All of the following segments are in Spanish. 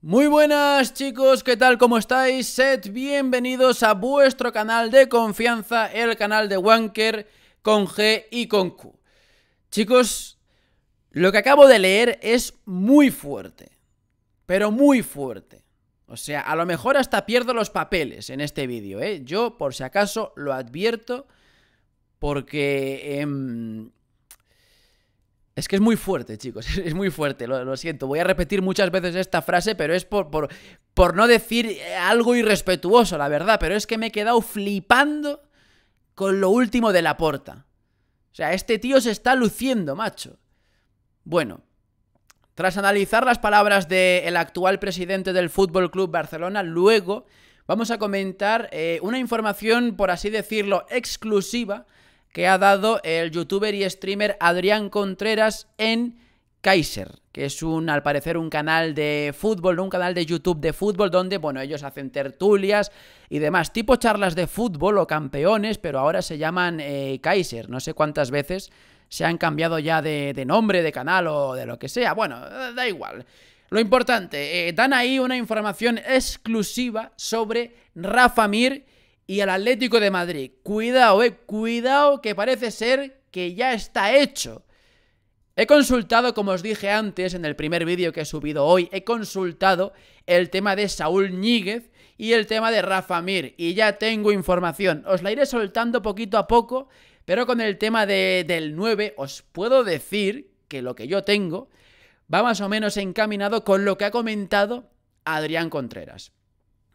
Muy buenas chicos, ¿qué tal? ¿Cómo estáis? Sed bienvenidos a vuestro canal de confianza, el canal de Wanker con G y con Q. Chicos, lo que acabo de leer es muy fuerte, pero muy fuerte. O sea, a lo mejor hasta pierdo los papeles en este vídeo, ¿eh? Yo, por si acaso, lo advierto porque em, es que es muy fuerte, chicos, es muy fuerte, lo, siento. Voy a repetir muchas veces esta frase, pero es por, no decir eh, algo irrespetuoso, la verdad, pero es que me he quedado flipando con lo último de la porta. O sea, este tío se está luciendo, macho. Bueno, tras analizar las palabras del actual presidente del Fútbol Club Barcelona, luego vamos a comentar eh, una información, por así decirlo, exclusiva que ha dado el youtuber y streamer Adrián Contreras en Kaiser, que es un, al parecer, un canal de fútbol, un canal de YouTube de fútbol, donde, bueno, ellos hacen tertulias y demás, tipo charlas de fútbol o campeones, pero ahora se llaman eh, Kaiser, no sé cuántas veces se han cambiado ya de, nombre, de canal o de lo que sea, bueno, eh, da igual. Lo importante, eh, dan ahí una información exclusiva sobre Rafa Mir y al Atlético de Madrid. Cuidado, eh, cuidado que parece ser que ya está hecho. He consultado, como os dije antes en el primer vídeo que he subido hoy, he consultado el tema de Saúl Ñíguez y el tema de Rafa Mir y ya tengo información. Os la iré soltando poquito a poco, pero con el tema del 9 os puedo decir que lo que yo tengo va más o menos encaminado con lo que ha comentado Adrián Contreras.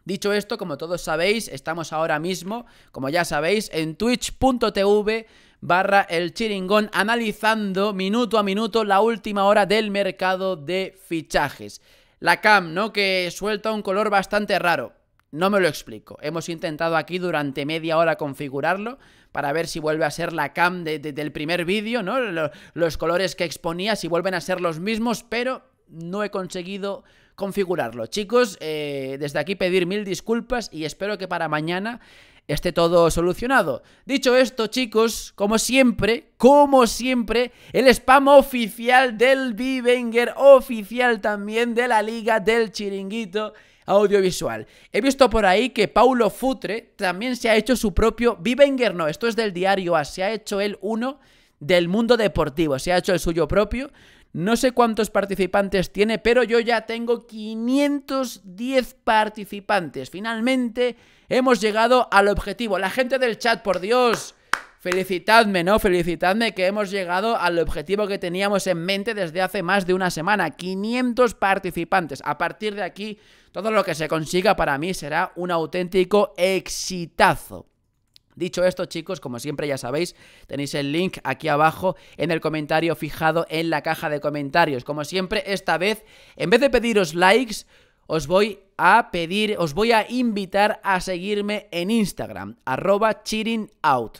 Dicho esto, como todos sabéis, estamos ahora mismo, como ya sabéis, en twitch.tv barra el chiringón analizando minuto a minuto la última hora del mercado de fichajes. La cam, ¿no? Que suelta un color bastante raro. No me lo explico. Hemos intentado aquí durante media hora configurarlo para ver si vuelve a ser la cam del primer vídeo, ¿no? los colores que exponía, si vuelven a ser los mismos, pero no he conseguido configurarlo. Chicos, eh, desde aquí pedir mil disculpas y espero que para mañana esté todo solucionado. Dicho esto, chicos, como siempre, como siempre, el spam oficial del Bivenger, oficial también de la Liga del Chiringuito Audiovisual. He visto por ahí que Paulo Futre también se ha hecho su propio Bivenger, no, esto es del diario A, se ha hecho el uno del mundo deportivo, se ha hecho el suyo propio. No sé cuántos participantes tiene, pero yo ya tengo 510 participantes. Finalmente hemos llegado al objetivo. La gente del chat, por Dios. Felicitadme, ¿no? Felicitadme que hemos llegado al objetivo que teníamos en mente desde hace más de una semana. 500 participantes. A partir de aquí, todo lo que se consiga para mí será un auténtico exitazo. Dicho esto, chicos, como siempre ya sabéis, tenéis el link aquí abajo en el comentario fijado en la caja de comentarios. Como siempre, esta vez, en vez de pediros likes, os voy a pedir, os voy a invitar a seguirme en Instagram, arroba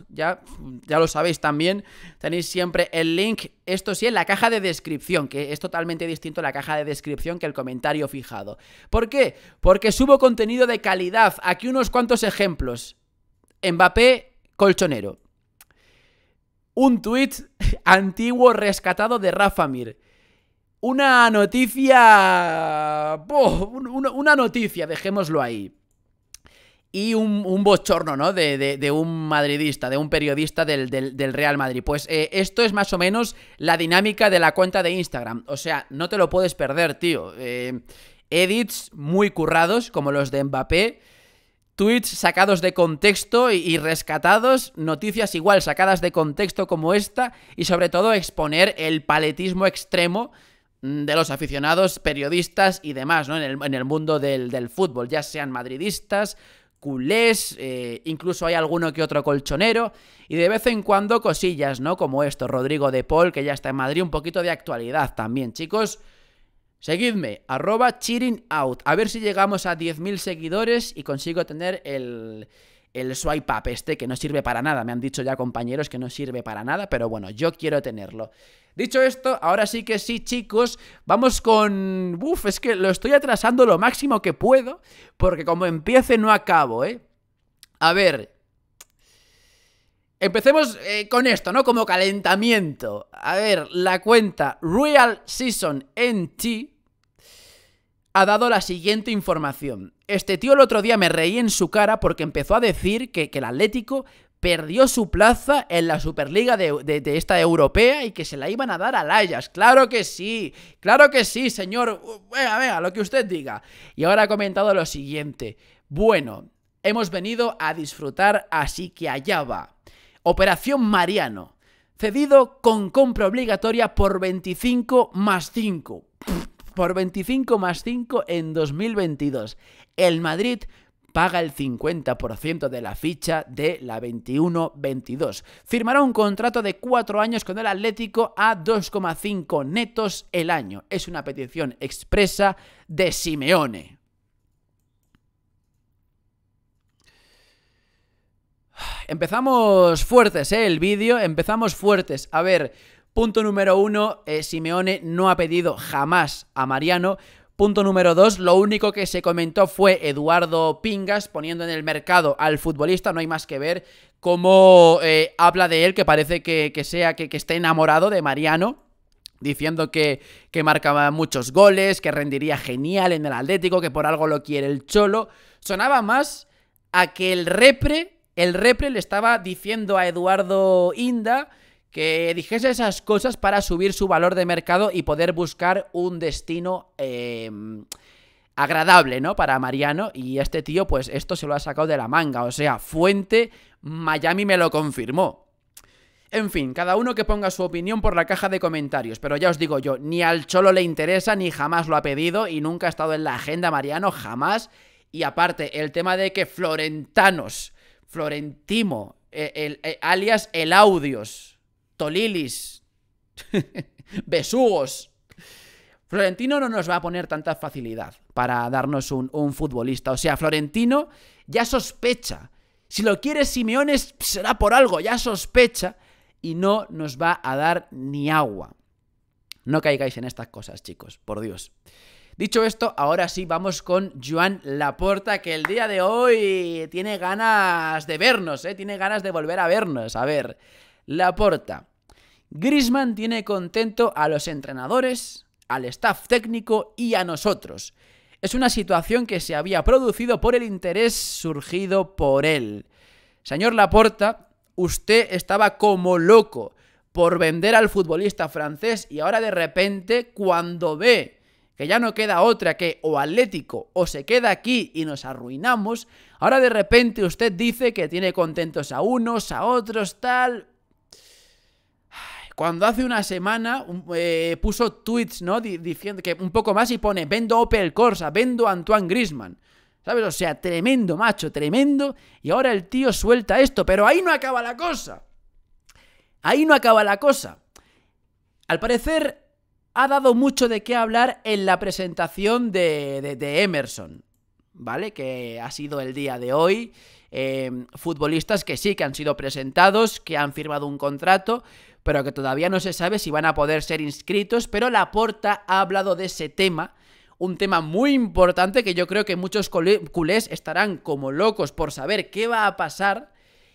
Ya, ya lo sabéis también, tenéis siempre el link, esto sí, en la caja de descripción, que es totalmente distinto la caja de descripción que el comentario fijado. ¿Por qué? Porque subo contenido de calidad, aquí unos cuantos ejemplos. Mbappé colchonero. Un tuit antiguo rescatado de Rafa Mir. Una noticia... una noticia, dejémoslo ahí. Y un, bochorno, ¿no? De, un madridista, de un periodista del, Real Madrid. Pues eh, esto es más o menos la dinámica de la cuenta de Instagram. O sea, no te lo puedes perder, tío. Eh, edits muy currados, como los de Mbappé tweets sacados de contexto y, rescatados, noticias igual sacadas de contexto como esta y sobre todo exponer el paletismo extremo de los aficionados, periodistas y demás, ¿no? En el, mundo del, fútbol, ya sean madridistas, culés, eh, incluso hay alguno que otro colchonero, y de vez en cuando cosillas, ¿no? Como esto, Rodrigo de Paul, que ya está en Madrid, un poquito de actualidad también, chicos. Seguidme, arroba cheering out. A ver si llegamos a 10.000 seguidores y consigo tener el, el swipe up este, que no sirve para nada. Me han dicho ya compañeros que no sirve para nada, pero bueno, yo quiero tenerlo. Dicho esto, ahora sí que sí, chicos, vamos con... Uf, es que lo estoy atrasando lo máximo que puedo, porque como empiece no acabo, ¿eh? A ver, Empecemos eh, con esto, ¿no? Como calentamiento. A ver, la cuenta Real Season NT ha dado la siguiente información. Este tío el otro día me reí en su cara porque empezó a decir que, el Atlético perdió su plaza en la Superliga de, esta europea y que se la iban a dar al Ajax. Claro que sí, claro que sí, señor. Venga, venga, lo que usted diga. Y ahora ha comentado lo siguiente. Bueno, hemos venido a disfrutar, así que allá va. Operación Mariano. Cedido con compra obligatoria por 25 más 5. Pff por 25 más 5 en 2022. El Madrid paga el 50% de la ficha de la 21-22. Firmará un contrato de 4 años con el Atlético a 2,5 netos el año. Es una petición expresa de Simeone. Empezamos fuertes, ¿eh? El vídeo, empezamos fuertes. A ver, Punto número uno, eh, Simeone no ha pedido jamás a Mariano. Punto número dos, lo único que se comentó fue Eduardo Pingas poniendo en el mercado al futbolista, no hay más que ver cómo eh, habla de él, que parece que, que sea que, esté enamorado de Mariano, diciendo que, que marcaba muchos goles, que rendiría genial en el Atlético, que por algo lo quiere el Cholo. Sonaba más a que el repre, el repre le estaba diciendo a Eduardo Inda que dijese esas cosas para subir su valor de mercado y poder buscar un destino em, agradable, ¿no? Para Mariano. Y este tío, pues esto se lo ha sacado de la manga. O sea, fuente Miami me lo confirmó. En fin, cada uno que ponga su opinión por la caja de comentarios, pero ya os digo yo, ni al Cholo le interesa, ni jamás lo ha pedido, y nunca ha estado en la agenda Mariano, jamás. Y aparte, el tema de que Florentanos, Florentimo, e, e, alias El Audios, tolilis, besugos. Florentino no nos va a poner tanta facilidad para darnos un, futbolista. O sea, Florentino ya sospecha. Si lo quiere Simeones será por algo, ya sospecha y no nos va a dar ni agua. No caigáis en estas cosas, chicos, por Dios. Dicho esto, ahora sí vamos con Joan Laporta, que el día de hoy tiene ganas de vernos, ¿eh? tiene ganas de volver a vernos. A ver, Laporta. Grisman tiene contento a los entrenadores, al staff técnico y a nosotros. Es una situación que se había producido por el interés surgido por él. Señor Laporta, usted estaba como loco por vender al futbolista francés y ahora de repente cuando ve que ya no queda otra que o Atlético o se queda aquí y nos arruinamos, ahora de repente usted dice que tiene contentos a unos, a otros, tal, cuando hace una semana eh, puso tweets, ¿no? diciendo que un poco más y pone, vendo Opel Corsa, vendo Antoine Grisman. ¿Sabes? O sea, tremendo, macho, tremendo. Y ahora el tío suelta esto, pero ahí no acaba la cosa. Ahí no acaba la cosa. Al parecer ha dado mucho de qué hablar en la presentación de, Emerson, ¿vale? Que ha sido el día de hoy. Eh, futbolistas que sí, que han sido presentados, que han firmado un contrato, pero que todavía no se sabe si van a poder ser inscritos, pero Laporta ha hablado de ese tema un tema muy importante que yo creo que muchos culés estarán como locos por saber qué va a pasar.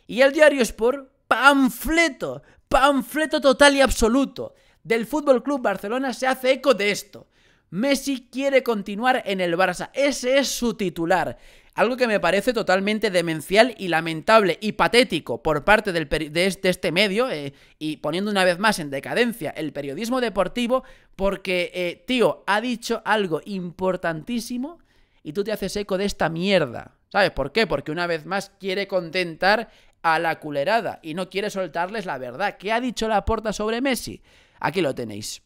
Y el diario Sport, panfleto, panfleto total y absoluto del Fútbol Club Barcelona se hace eco de esto. Messi quiere continuar en el Barça, ese es su titular. Algo que me parece totalmente demencial y lamentable y patético por parte de, este medio eh, y poniendo una vez más en decadencia el periodismo deportivo porque, eh, tío, ha dicho algo importantísimo y tú te haces eco de esta mierda. ¿Sabes por qué? Porque una vez más quiere contentar a la culerada y no quiere soltarles la verdad. ¿Qué ha dicho la porta sobre Messi? Aquí lo tenéis.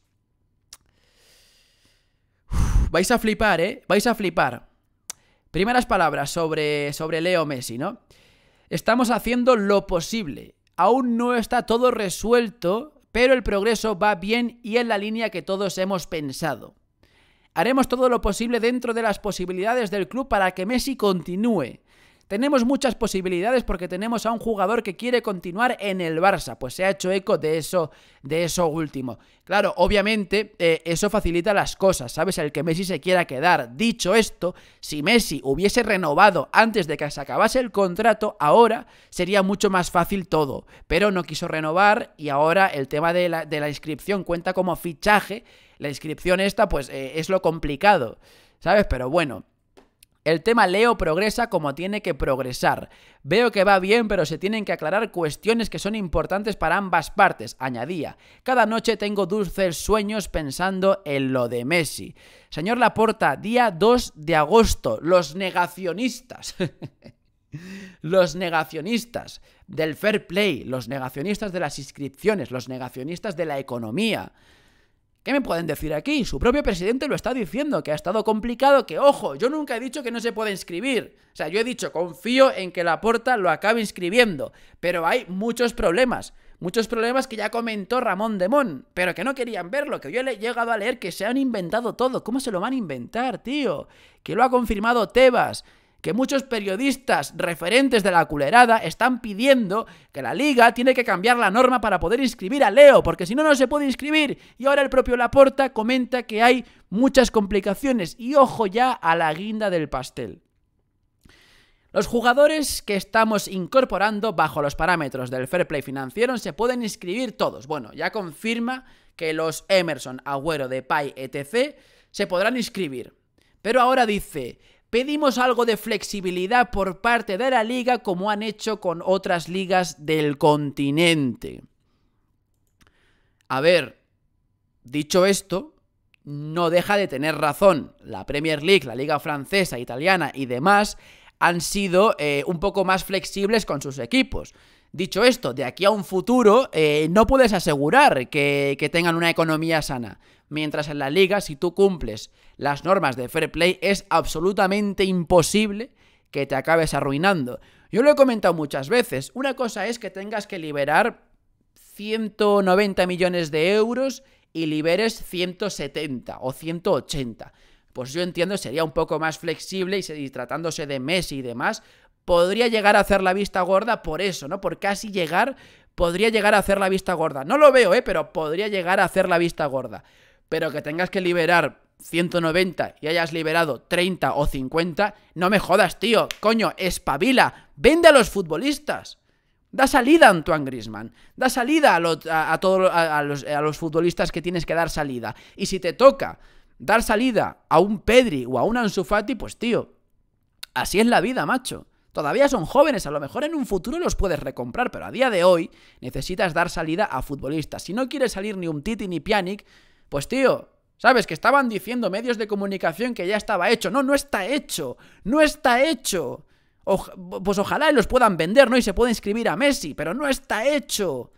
vais a flipar, ¿eh? Vais a flipar. Primeras palabras sobre, sobre Leo Messi, ¿no? Estamos haciendo lo posible. Aún no está todo resuelto, pero el progreso va bien y en la línea que todos hemos pensado. Haremos todo lo posible dentro de las posibilidades del club para que Messi continúe. Tenemos muchas posibilidades porque tenemos a un jugador que quiere continuar en el Barça, pues se ha hecho eco de eso, de eso último. Claro, obviamente eh, eso facilita las cosas, ¿sabes? El que Messi se quiera quedar. Dicho esto, si Messi hubiese renovado antes de que se acabase el contrato, ahora sería mucho más fácil todo, pero no quiso renovar y ahora el tema de la, inscripción cuenta como fichaje. La inscripción esta, pues eh, es lo complicado, ¿sabes? Pero bueno. El tema Leo progresa como tiene que progresar. Veo que va bien, pero se tienen que aclarar cuestiones que son importantes para ambas partes, añadía. Cada noche tengo dulces sueños pensando en lo de Messi. Señor Laporta, día 2 de agosto, los negacionistas. los negacionistas del fair play, los negacionistas de las inscripciones, los negacionistas de la economía ¿Qué me pueden decir aquí? Su propio presidente lo está diciendo, que ha estado complicado, que ojo, yo nunca he dicho que no se puede inscribir. O sea, yo he dicho, confío en que la porta lo acabe inscribiendo, pero hay muchos problemas. Muchos problemas que ya comentó Ramón Demón, pero que no querían verlo, que yo he llegado a leer que se han inventado todo. ¿Cómo se lo van a inventar, tío? Que lo ha confirmado Tebas, que muchos periodistas referentes de la culerada están pidiendo que la liga tiene que cambiar la norma para poder inscribir a Leo, porque si no, no se puede inscribir. Y ahora el propio Laporta comenta que hay muchas complicaciones y ojo ya a la guinda del pastel. Los jugadores que estamos incorporando bajo los parámetros del fair play financiero se pueden inscribir todos. Bueno, ya confirma que los Emerson, Agüero, Depay, etc. se podrán inscribir. Pero ahora dice, Pedimos algo de flexibilidad por parte de la liga como han hecho con otras ligas del continente. A ver, dicho esto, no deja de tener razón. La Premier League, la liga francesa, italiana y demás han sido eh, un poco más flexibles con sus equipos. Dicho esto, de aquí a un futuro eh, no puedes asegurar que, tengan una economía sana. Mientras en la liga, si tú cumples las normas de fair play, es absolutamente imposible que te acabes arruinando. Yo lo he comentado muchas veces. Una cosa es que tengas que liberar 190 millones de euros y liberes 170 o 180. Pues yo entiendo, sería un poco más flexible y, y tratándose de Messi y demás, podría llegar a hacer la vista gorda por eso, ¿no? Por casi llegar, podría llegar a hacer la vista gorda. No lo veo, ¿eh? Pero podría llegar a hacer la vista gorda. Pero que tengas que liberar 190 y hayas liberado 30 o 50, no me jodas, tío. Coño, espabila. Vende a los futbolistas. Da salida a Antoine Grisman. Da salida a, todos a, los, a los futbolistas que tienes que dar salida. Y si te toca dar salida a un Pedri o a un Ansu pues tío, así es la vida, macho. Todavía son jóvenes, a lo mejor en un futuro los puedes recomprar, pero a día de hoy necesitas dar salida a futbolistas. Si no quiere salir ni un Titi ni Pjanic, pues tío, ¿sabes? Que estaban diciendo medios de comunicación que ya estaba hecho. No, no está hecho. No está hecho. pues ojalá los puedan vender, ¿no? Y se pueda inscribir a Messi, pero no está hecho.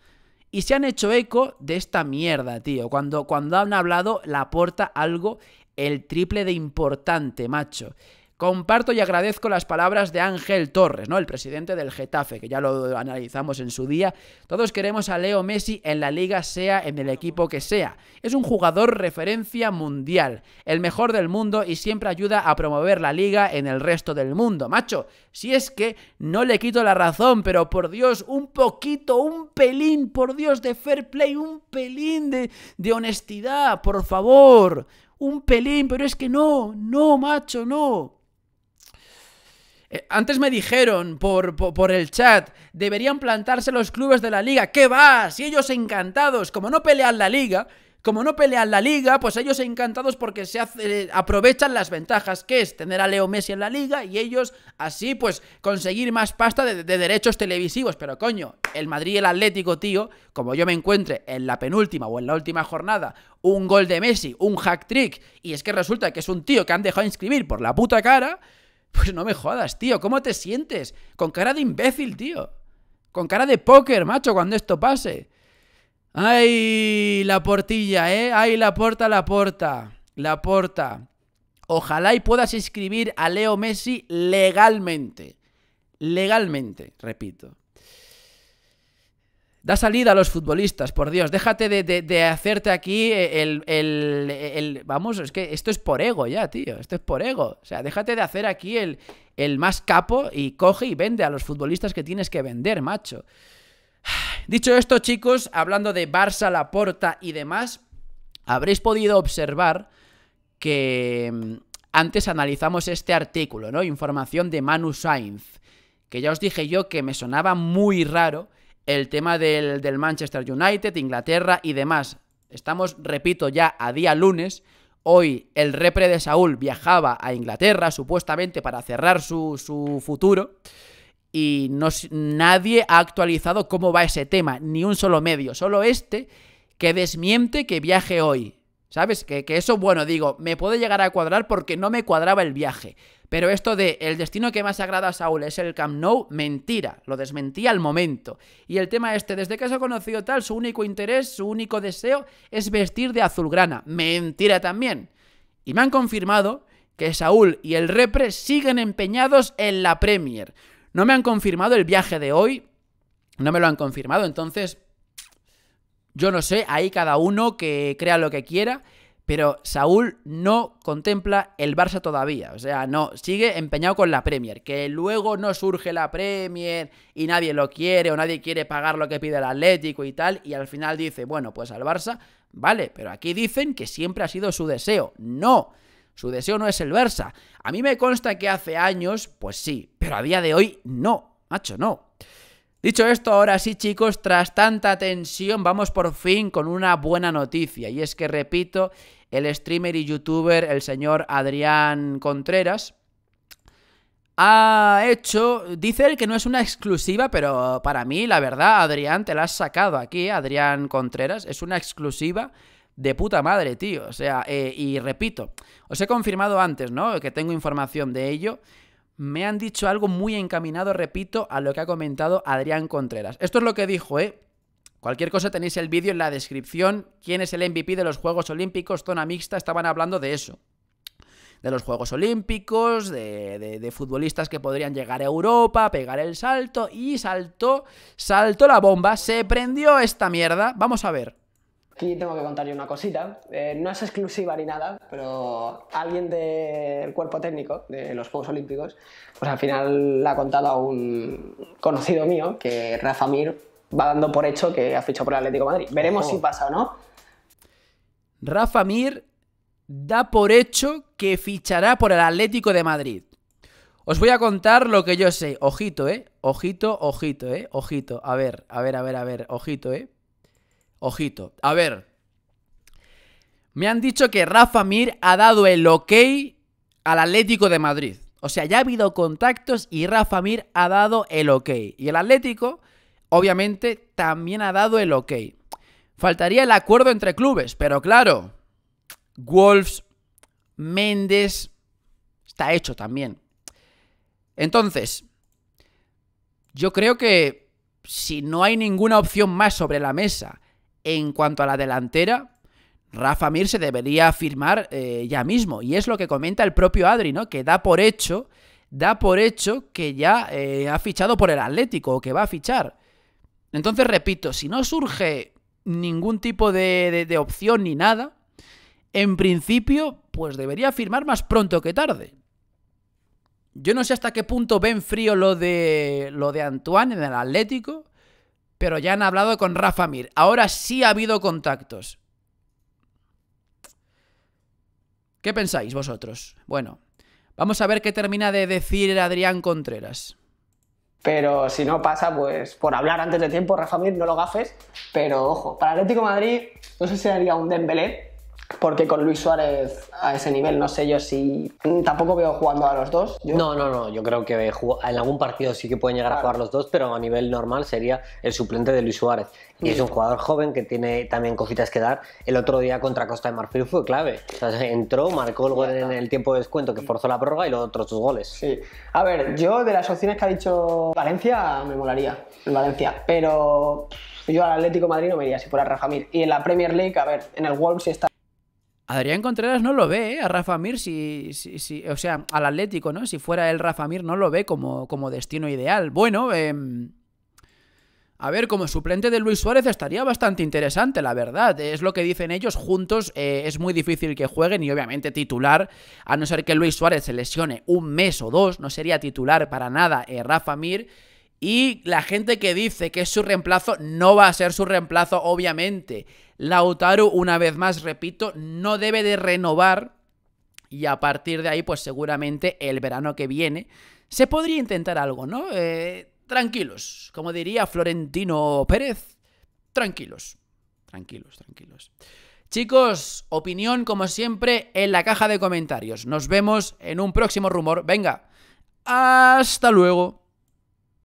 Y se han hecho eco de esta mierda, tío. Cuando, cuando han hablado, la aporta algo el triple de importante, macho. Comparto y agradezco las palabras de Ángel Torres, ¿no? El presidente del Getafe, que ya lo analizamos en su día. Todos queremos a Leo Messi en la liga, sea en el equipo que sea. Es un jugador referencia mundial, el mejor del mundo y siempre ayuda a promover la liga en el resto del mundo. Macho, si es que no le quito la razón, pero por Dios, un poquito, un pelín, por Dios, de fair play, un pelín de, de honestidad, por favor. Un pelín, pero es que no, no, macho, no. Eh, antes me dijeron por, el chat, deberían plantarse los clubes de la liga. ¿Qué va? Si ellos encantados, como no pelean la liga, como no pelean la liga, pues ellos encantados porque se aprovechan las ventajas que es tener a Leo Messi en la liga y ellos así pues conseguir más pasta de, derechos televisivos. Pero coño, el Madrid y el Atlético, tío, como yo me encuentre en la penúltima o en la última jornada un gol de Messi, un hack trick, y es que resulta que es un tío que han dejado inscribir por la puta cara, pues no me jodas, tío, ¿cómo te sientes? Con cara de imbécil, tío. Con cara de póker, macho, cuando esto pase. ¡Ay, la portilla, eh! ¡Ay, la porta, la porta! La porta. Ojalá y puedas inscribir a Leo Messi legalmente. Legalmente, repito. Da salida a los futbolistas, por Dios. Déjate de, hacerte aquí el, Vamos, es que esto es por ego ya, tío. Esto es por ego. O sea, déjate de hacer aquí el, el más capo y coge y vende a los futbolistas que tienes que vender, macho. Dicho esto, chicos, hablando de Barça, Laporta y demás, habréis podido observar que mm, antes analizamos este artículo, ¿no? Información de Manu Sainz, que ya os dije yo que me sonaba muy raro el tema del, del Manchester United, Inglaterra y demás. Estamos, repito, ya a día lunes. Hoy el repre de Saúl viajaba a Inglaterra supuestamente para cerrar su, su futuro y no, nadie ha actualizado cómo va ese tema, ni un solo medio, solo este que desmiente que viaje hoy. ¿Sabes? Que, eso, bueno, digo, me puede llegar a cuadrar porque no me cuadraba el viaje. Pero esto de el destino que más agrada a Saúl es el Camp Nou, mentira, lo desmentí al momento. Y el tema este, desde que se ha conocido tal, su único interés, su único deseo es vestir de azulgrana, mentira también. Y me han confirmado que Saúl y el Repre siguen empeñados en la Premier. No me han confirmado el viaje de hoy, no me lo han confirmado, entonces yo no sé, ahí cada uno que crea lo que quiera, pero Saúl no contempla el Barça todavía. O sea, no, sigue empeñado con la Premier. Que luego no surge la Premier y nadie lo quiere o nadie quiere pagar lo que pide el Atlético y tal. Y al final dice, bueno, pues al Barça, vale, pero aquí dicen que siempre ha sido su deseo. No, su deseo no es el Barça. A mí me consta que hace años, pues sí, pero a día de hoy no, macho, no. Dicho esto, ahora sí chicos, tras tanta tensión, vamos por fin con una buena noticia. Y es que, repito, el streamer y youtuber, el señor Adrián Contreras, ha hecho, dice él que no es una exclusiva, pero para mí, la verdad, Adrián, te la has sacado aquí, Adrián Contreras, es una exclusiva de puta madre, tío. O sea, eh, y repito, os he confirmado antes, ¿no? Que tengo información de ello me han dicho algo muy encaminado, repito, a lo que ha comentado Adrián Contreras. Esto es lo que dijo, ¿eh? Cualquier cosa tenéis el vídeo en la descripción. ¿Quién es el MVP de los Juegos Olímpicos? Zona mixta, estaban hablando de eso de los Juegos Olímpicos, de, futbolistas que podrían llegar a Europa, pegar el salto y saltó, saltó la bomba, se prendió esta mierda. Vamos a ver. Aquí tengo que contarle una cosita. Eh, no es exclusiva ni nada, pero alguien del cuerpo técnico de los Juegos Olímpicos, pues al final la ha contado a un conocido mío que Rafa Mir va dando por hecho que ha fichado por el Atlético de Madrid. Veremos si pasa o no. Rafa Mir da por hecho que fichará por el Atlético de Madrid. Os voy a contar lo que yo sé. Ojito, ¿eh? Ojito, ojito, ¿eh? Ojito. A ver, a ver, a ver, a ver. Ojito, ¿eh? Ojito. A ver. Me han dicho que Rafa Mir ha dado el ok al Atlético de Madrid. O sea, ya ha habido contactos y Rafa Mir ha dado el ok. Y el Atlético, obviamente, también ha dado el ok. Faltaría el acuerdo entre clubes, pero claro, Wolves, Méndez, está hecho también. Entonces, yo creo que si no hay ninguna opción más sobre la mesa en cuanto a la delantera, Rafa Mir se debería firmar eh, ya mismo. Y es lo que comenta el propio Adri, ¿no? Que da por hecho, da por hecho que ya eh, ha fichado por el Atlético o que va a fichar. Entonces, repito, si no surge ningún tipo de, de, opción ni nada, en principio, pues debería firmar más pronto que tarde. Yo no sé hasta qué punto ven frío lo de, lo de Antoine en el Atlético pero ya han hablado con Rafa Mir. Ahora sí ha habido contactos. ¿Qué pensáis vosotros? Bueno, vamos a ver qué termina de decir Adrián Contreras. Pero si no pasa, pues por hablar antes de tiempo, Rafa Mir, no lo gafes. Pero ojo, para Atlético Madrid, no sé si haría un Dembélé, porque con Luis Suárez a ese nivel, no sé yo si. Mm, tampoco veo jugando a los dos. No, no, no. Yo creo que en algún partido sí que pueden llegar a jugar los dos, pero a nivel normal sería el suplente de Luis Suárez. Y es mm. un jugador joven que tiene también cositas que dar. El otro día contra Costa de Marfil fue clave. O entró, marcó el gol en el tiempo de descuento que forzó la prórroga y los otros dos goles. Sí. A ver, yo de las opciones que ha dicho Valencia, me molaría. En Valencia. Pero yo al Atlético Madrid no me iría si fuera Rafa Mir. Y en la Premier League, a ver, en el Wolves está Adrián Contreras no lo ve, ¿eh? A Rafa Mir, si, o sea, al Atlético, ¿no? Si fuera el Rafa Mir, no lo ve como, como destino ideal. Bueno, em, a ver, como suplente de Luis Suárez estaría bastante interesante, la verdad. Es lo que dicen ellos, juntos eh, es muy difícil que jueguen y obviamente titular, a no ser que Luis Suárez se lesione un mes o dos, no sería titular para nada eh, Rafa Mir. Y la gente que dice que es su reemplazo no va a ser su reemplazo, obviamente. Lautaro, una vez más, repito, no debe de renovar. Y a partir de ahí, pues seguramente el verano que viene se podría intentar algo, ¿no? Eh, tranquilos, como diría Florentino Pérez, tranquilos, tranquilos, tranquilos. Chicos, opinión como siempre en la caja de comentarios. Nos vemos en un próximo rumor. Venga, hasta luego.